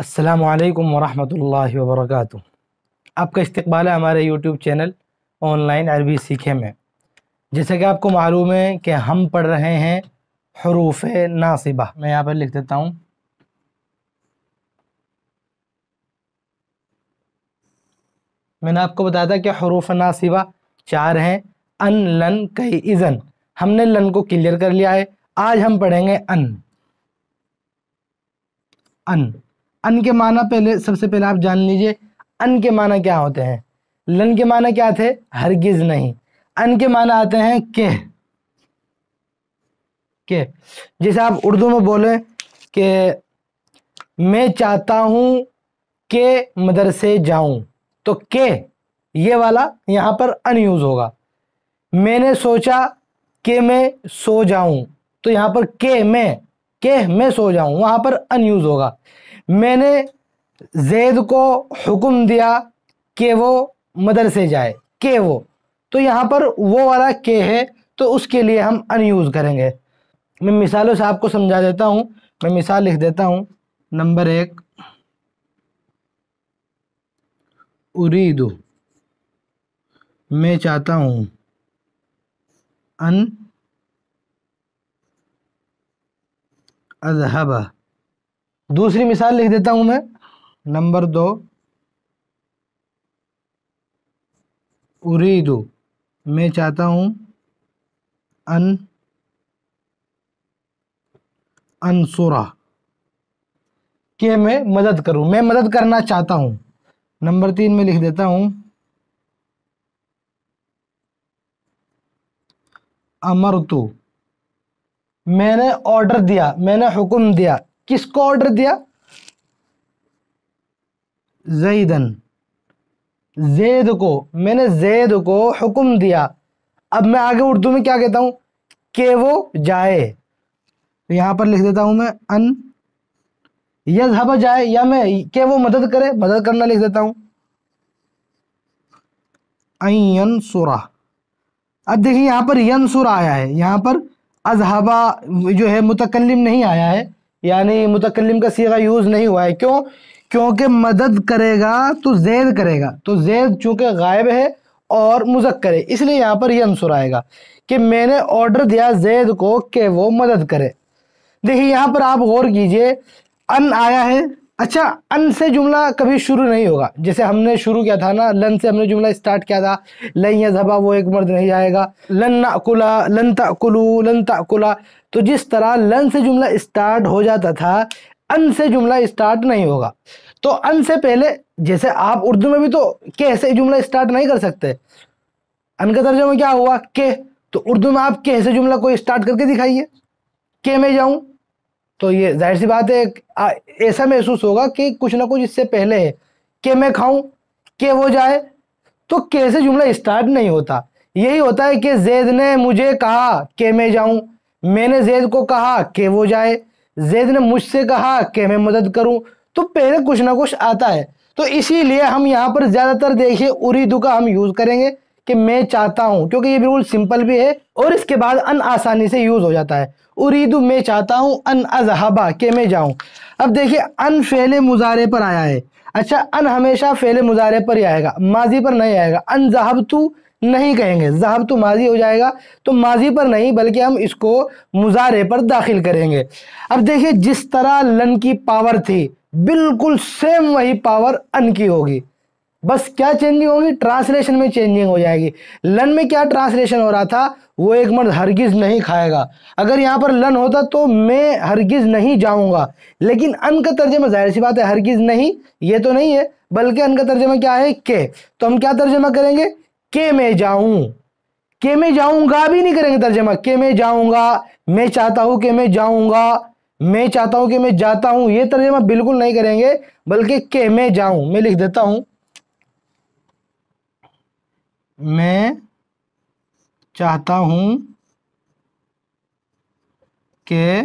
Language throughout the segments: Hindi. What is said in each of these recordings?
असलकम वरहमल वर्क आपका इस्तबाल है हमारे यूट्यूब चैनल ऑनलाइन अरबी सीखे में जैसे कि आपको मालूम है कि हम पढ़ रहे हैं हरूफ नासिबा मैं यहाँ पर लिख देता हूँ मैंने आपको बताया था कि हरूफ नासिबा चार हैं अन लन कई इज़न हमने लन को क्लियर कर लिया है आज हम पढ़ेंगे अन अन अन के माना पहले सबसे पहले आप जान लीजिए अन के माना क्या होते हैं लन के माना क्या थे हरगिज नहीं अन के माना आते हैं के के जैसे आप उर्दू में बोले कि मैं चाहता हूं के मदरसे जाऊं तो के ये वाला यहां पर अनयूज़ होगा मैंने सोचा के मैं सो जाऊं तो यहां पर के मैं के मैं सो जाऊं वहां पर अनयूज़ होगा मैंने जैद को हुक्म दिया कि वो मदरसे जाए के वो तो यहाँ पर वो वाला के है तो उसके लिए हम अन यूज़ करेंगे मैं मिसालों से आपको समझा देता हूँ मैं मिसाल लिख देता हूँ नंबर एक उरीद मैं चाहता हूँ अन अजहबा दूसरी मिसाल लिख देता हूं मैं नंबर दो दो मैं चाहता हूं अन अनसुरा के मैं मदद करूं मैं मदद करना चाहता हूं नंबर तीन में लिख देता हूं अमर तू मैंने ऑर्डर दिया मैंने हुक्म दिया किसको ऑर्डर दिया जईदन जैद को मैंने जैद को हुक्म दिया अब मैं आगे उर्दू में क्या कहता हूं के वो जाए तो पर लिख देता हूं मैं अन यजहबा जाए या मैं के वो मदद करे मदद करना लिख देता हूं अन सुरा अब देखिए यहां पर यन सुरा आया है यहां पर अजहबा जो है मुतकलम नहीं आया है यानी मुतकलम का सीगा यूज़ नहीं हुआ है क्यों क्योंकि मदद करेगा तो जैद करेगा तो जैद चूँकि गायब है और मुजक्कर है इसलिए यहाँ पर यह अंसर आएगा कि मैंने ऑर्डर दिया जैद को कि वो मदद करे देखिए यहाँ पर आप गौर कीजिए अन आया है अच्छा अन से जुमला कभी शुरू नहीं होगा जैसे हमने शुरू किया था ना लन से हमने जुमला स्टार्ट किया था लन या जबा वो एक मर्द नहीं आएगा लन ना कुला लन कुलू लन कुला तो जिस तरह लन से जुमला स्टार्ट हो जाता था अन से जुमला स्टार्ट नहीं होगा तो अन से पहले जैसे आप उर्दू में भी तो के से जुमला स्टार्ट नहीं कर सकते अन का में क्या हुआ के तो उर्दू में आप के से जुमला कोई स्टार्ट करके दिखाइए के में जाऊँ तो ये जाहिर सी बात है ऐसा महसूस होगा कि कुछ ना कुछ इससे पहले है कि मैं खाऊं के वो जाए तो कैसे जुमला स्टार्ट नहीं होता यही होता है कि जैद ने मुझे कहा कि मैं जाऊं मैंने जैद को कहा कि वो जाए जैद ने मुझसे कहा कि मैं मदद करूं तो पहले कुछ ना कुछ आता है तो इसीलिए हम यहाँ पर ज़्यादातर देखिए उरीदू का हम यूज़ करेंगे कि मैं चाहता हूँ क्योंकि ये बिल्कुल सिंपल भी है और इसके बाद अन आसानी से यूज़ हो जाता है उरीदू मैं चाहता हूँ अन अजहबा के मैं जाऊँ अब देखिए अन फेले मुजारे पर आया है अच्छा अन हमेशा फेले मुजारे पर ही आएगा माजी पर नहीं आएगा अन जहाब तू नहीं कहेंगे जहाब तो माजी हो जाएगा तो माजी पर नहीं बल्कि हम इसको मुजारे पर दाखिल करेंगे अब देखिए जिस तरह लन की पावर थी बिल्कुल सेम वही पावर अन की होगी बस क्या चेंजिंग होगी ट्रांसलेशन में चेंजिंग हो जाएगी लन में क्या ट्रांसलेशन हो रहा था वो एक मर्द हरगिज़ नहीं खाएगा अगर यहाँ पर लन होता तो मैं हरगिज़ नहीं जाऊँगा लेकिन अन का तर्जमा जाहिर सी बात है हरगिज़ नहीं ये तो नहीं है बल्कि अन का तर्जमा क्या है के तो हम क्या तर्जमा करेंगे के मैं जाऊँ के मैं जाऊँगा भी नहीं करेंगे तर्जमा के मैं जाऊँगा मैं चाहता हूँ कि मैं जाऊँगा मैं चाहता हूँ कि मैं जाता हूँ ये तर्जमा बिल्कुल नहीं करेंगे बल्कि के मैं जाऊँ मैं लिख देता हूँ मैं चाहता हूँ के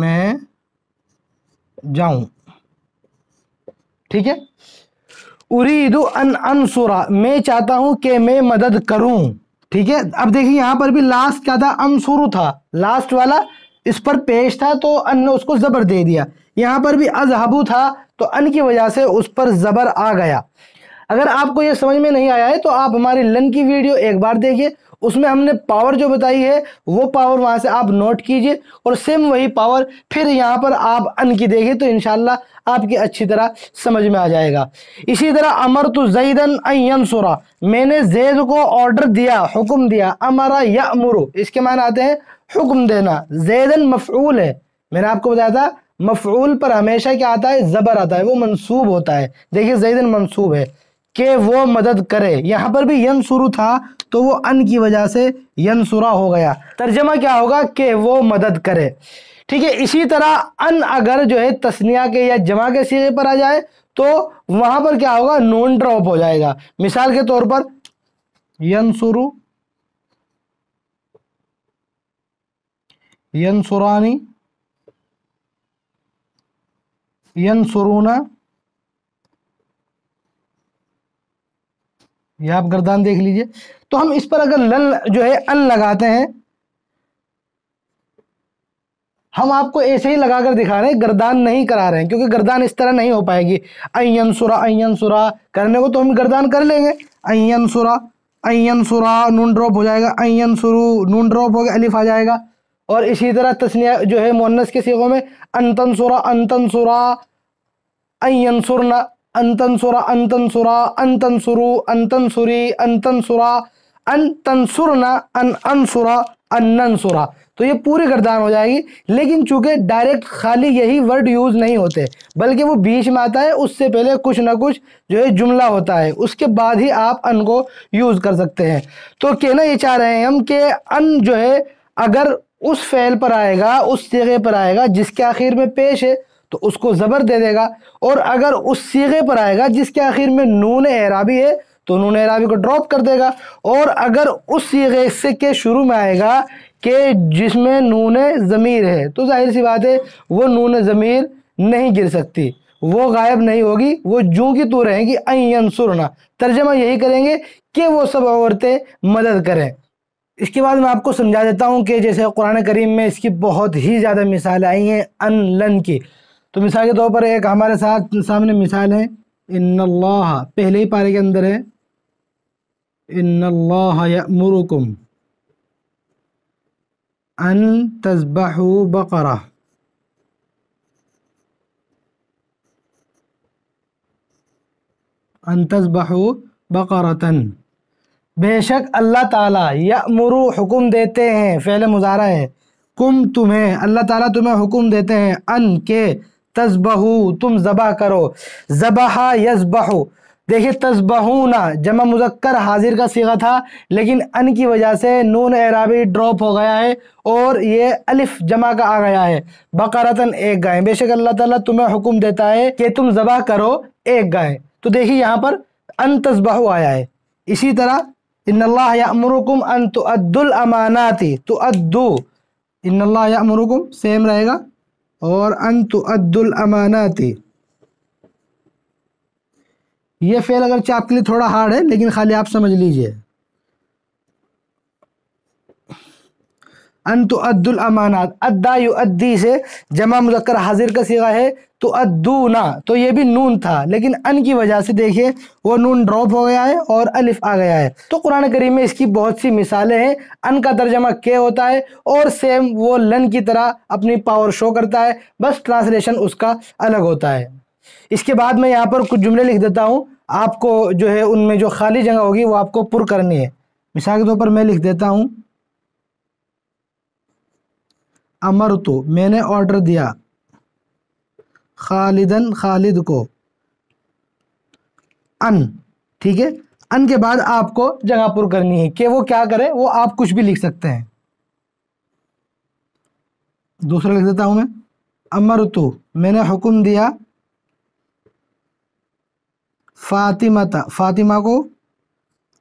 मैं जाऊँ ठीक है उरीद अन अनसुरा मैं चाहता हूं कि मैं मदद करूं ठीक है अब देखिए यहां पर भी लास्ट क्या था अनसुरु था लास्ट वाला इस पर पेश था तो अन ने उसको ज़बर दे दिया यहां पर भी अजहबू था तो अन की वजह से उस पर ज़बर आ गया अगर आपको ये समझ में नहीं आया है तो आप हमारी लन की वीडियो एक बार देखिए उसमें हमने पावर जो बताई है वो पावर वहाँ से आप नोट कीजिए और सेम वही पावर फिर यहाँ पर आप अन की देखिए तो इनशाला आपकी अच्छी तरह समझ में आ जाएगा इसी तरह अमर तो जईदन अयनसुरा मैंने जैद को ऑर्डर दिया हुक्म दिया अमरा या अमरु इसके मान आते हैं हुक्म देना जैदन मफरूल है मैंने आपको बताया था मफरूल पर हमेशा क्या आता है ज़बर आता है वो मनसूब होता है देखिए जैदन मनसूब है कि वो मदद करे यहाँ पर भी यन शुरू था तो वो अन की वजह से सुरा हो गया तर्जमा क्या होगा कि वो मदद करे ठीक है इसी तरह अन अगर जो है तस्निया के या जमा के सिरे पर आ जाए तो वहां पर क्या होगा नॉन ड्रॉप हो जाएगा मिसाल के तौर पर सुरानी यन सुरूना ये आप गर्दान देख लीजिए तो हम इस पर अगर लन जो है अन लगाते हैं हम आपको ऐसे ही लगाकर दिखा रहे हैं गर्दान नहीं करा रहे हैं क्योंकि गर्दान इस तरह नहीं हो पाएगी अयन सुरा अयन सुरा करने को तो हम गर्दान कर लेंगे अयन सुरा अयन सुरा नून ड्रॉप हो जाएगा अयन सुरू नून ड्रॉप हो गया अलिफ आ जाएगा और इसी तरह तस्निया जो है मोनस के सीखों में अंतन सुरा अंतन सुरा अयन सुरना अंतनसुरा अंतनसुरा अंतनसुरु अंतनसुरी अंतनसुरा अनतनसुरना अन अननसुरा तो ये पूरी गर्दान हो जाएगी लेकिन चूंकि डायरेक्ट खाली यही वर्ड यूज़ नहीं होते बल्कि वो बीच में आता है उससे पहले कुछ ना कुछ जो है जुमला होता है उसके बाद ही आप अन को यूज़ कर सकते हैं तो कहना ये चाह रहे हैं हम कि अन जो है अगर उस फैल पर आएगा उस जगह पर आएगा जिसके आखिर में पेश है तो उसको ज़बर दे देगा और अगर उस सीगे पर आएगा जिसके आखिर में नून एराबी है तो नून एराबी को ड्रॉप कर देगा और अगर उस सीगे से के शुरू में आएगा कि जिसमें नून ज़मीर है तो जाहिर सी बात है वो नून ज़मीर नहीं गिर सकती वो गायब नहीं होगी वो जो की तू रहेंगी सुरना तर्जमा यही करेंगे कि वो सब औरतें मदद करें इसके बाद मैं आपको समझा देता हूँ कि जैसे कुरान करीम में इसकी बहुत ही ज़्यादा मिसाल आई हैं अन लन की तो मिसाल के तौर पर एक हमारे साथ सामने मिसाल है इन पहले ही पारे के अंदर है इन्ल्लामुरुकुम अन तस्बहू बकरा अन तस्बहू बकरतन बेशक अल्लाह ताला यमरु हुक्म देते हैं फ़ैल मुजारा है कुम तुम्हें अल्लाह ताला तुम्हें हुक्म देते हैं अन के तस्बहू तुम जबा करो ज़बहा यसबहू देखिए तस्बहूना जमा मुजक्कर हाजिर का सीगा था लेकिन अन की वजह से नून एराबी ड्रॉप हो गया है और ये अलिफ जमा का आ गया है बकारतन एक गाय बेशक अल्लाह ताला तुम्हें हुक्म देता है कि तुम जबा करो एक गाय तो देखिए यहाँ पर अन तस्बहू आया है इसी तरह इन्ल्लामरकुम अन तो अमानाती तो अद्दू इन्ल्लामरकुम सेम रहेगा और अद्दुल अमानाते ये फेल अगरचे आपके लिए थोड़ा हार्ड है लेकिन खाली आप समझ लीजिए अंतु अद्दुल अमानात अद्दा युद्दी से जमा मुजक्कर हाजिर का सिगा है तो अद्दू ना तो ये भी नून था लेकिन अन की वजह से देखिए वो नून ड्रॉप हो गया है और अलिफ आ गया है तो कुरान करीम में इसकी बहुत सी मिसालें हैं अन का तर्जमा के होता है और सेम वो लन की तरह अपनी पावर शो करता है बस ट्रांसलेशन उसका अलग होता है इसके बाद मैं यहाँ पर कुछ जुमले लिख देता हूँ आपको जो है उनमें जो खाली जगह होगी वो आपको पुर करनी है मिसाल के तौर पर मैं लिख देता हूँ अमर तो मैंने ऑर्डर दिया खालिदन खालिद को अन ठीक है अन के बाद आपको जगह पुर करनी है कि वो क्या करे वो आप कुछ भी लिख सकते हैं दूसरा लिख देता हूं मैं अमर तो मैंने हुक्म दिया फातिमा फातिमा को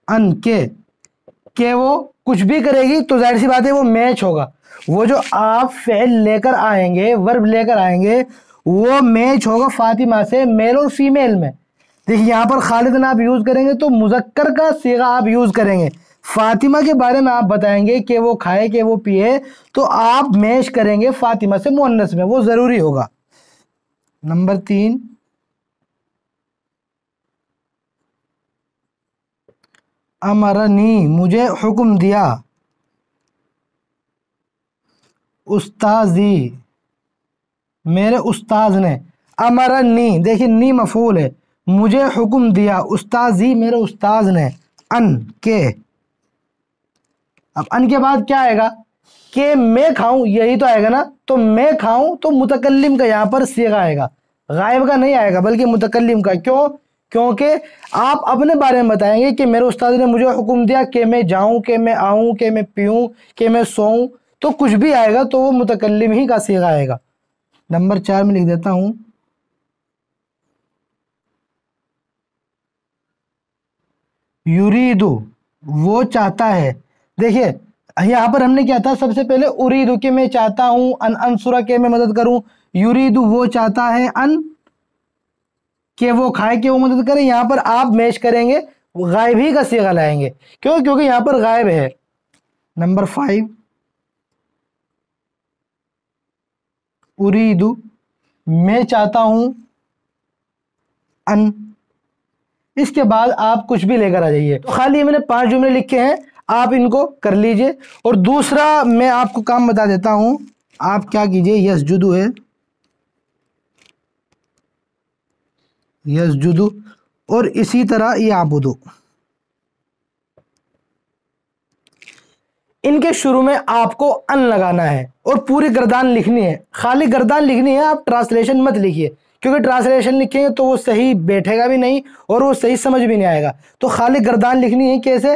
अन के के वो कुछ भी करेगी तो जाहिर सी बात है वो मैच होगा वो जो आप फेल लेकर आएंगे वर्ब लेकर आएंगे वो मैच होगा फातिमा से मेल और फीमेल में देखिए यहाँ पर खालिद आप यूज़ करेंगे तो मुजक्कर का सीगा आप यूज़ करेंगे फातिमा के बारे में आप बताएंगे कि वो खाए कि वो पिए तो आप मैच करेंगे फातिमा से मुन्नस में वो ज़रूरी होगा नंबर तीन अमरनी मुझे हुक्म दिया उस्ताजी मेरे उस्ताज ने अमरनी देखिए नी मफूल है मुझे हुक्म दिया उस्ताजी मेरे उस्ताज ने अन के अब अन के बाद क्या आएगा के मैं खाऊं यही तो आएगा ना तो मैं खाऊं तो मुतकलम का यहाँ पर सेगा आएगा गायब का नहीं आएगा बल्कि मुतकलम का क्यों क्योंकि आप अपने बारे में बताएंगे कि मेरे उस्ताद ने मुझे हुक्म दिया कि मैं जाऊं कि मैं आऊं कि मैं पीऊं कि मैं सोऊं तो कुछ भी आएगा तो वो मुतकलम ही का सीगा आएगा नंबर चार में लिख देता हूं यूरीदू वो चाहता है देखिए यहाँ पर हमने क्या था सबसे पहले उरीदू कि मैं चाहता हूं अन अनसुरा के मैं मदद करूं यूरीदू वो चाहता है अन कि वो खाए कि वो मदद करें यहाँ पर आप मैच करेंगे गायब ही का सेगा लाएंगे क्यों क्योंकि यहाँ पर गायब है नंबर फाइव उरीदू मैं चाहता हूँ अन इसके बाद आप कुछ भी लेकर आ जाइए तो खाली मैंने पांच जुमले लिखे हैं आप इनको कर लीजिए और दूसरा मैं आपको काम बता देता हूँ आप क्या कीजिए यस जुदू है यसजुदु और इसी तरह याबुदु इनके शुरू में आपको अन लगाना है और पूरी गर्दान लिखनी है खाली गर्दान लिखनी है आप ट्रांसलेशन मत लिखिए क्योंकि ट्रांसलेशन लिखेंगे तो वो सही बैठेगा भी नहीं और वो सही समझ भी नहीं आएगा तो खाली गर्दान लिखनी है कैसे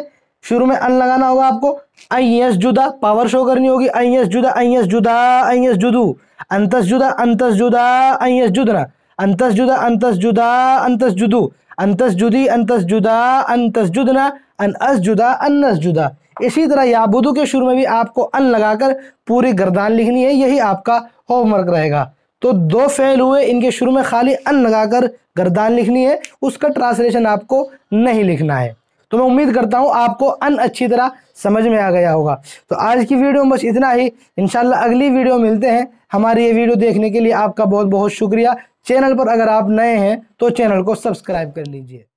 शुरू में अन लगाना होगा आपको अयस जुदा पावर शो करनी होगी अयस जुदा एस जुदा अयस जुदू अंतस जुदा अंतस जुदा एस जुदना अंतसजुदा अंतसजुदा अंतसजुदू अंतसजुदी अंतसजुदा अंतसजुदना अन जुदा अन जुदा इसी तरह याबुदू के शुरू में भी आपको अन लगाकर पूरी गर्दान लिखनी है यही आपका होमवर्क रहेगा तो दो फेल हुए इनके शुरू में खाली अन लगाकर गर्दान लिखनी है उसका ट्रांसलेशन आपको नहीं लिखना है तो मैं उम्मीद करता हूँ आपको अन अच्छी तरह समझ में आ गया होगा तो आज की वीडियो में बस इतना ही इन अगली वीडियो मिलते हैं हमारी ये वीडियो देखने के लिए आपका बहुत बहुत शुक्रिया चैनल पर अगर आप नए हैं तो चैनल को सब्सक्राइब कर लीजिए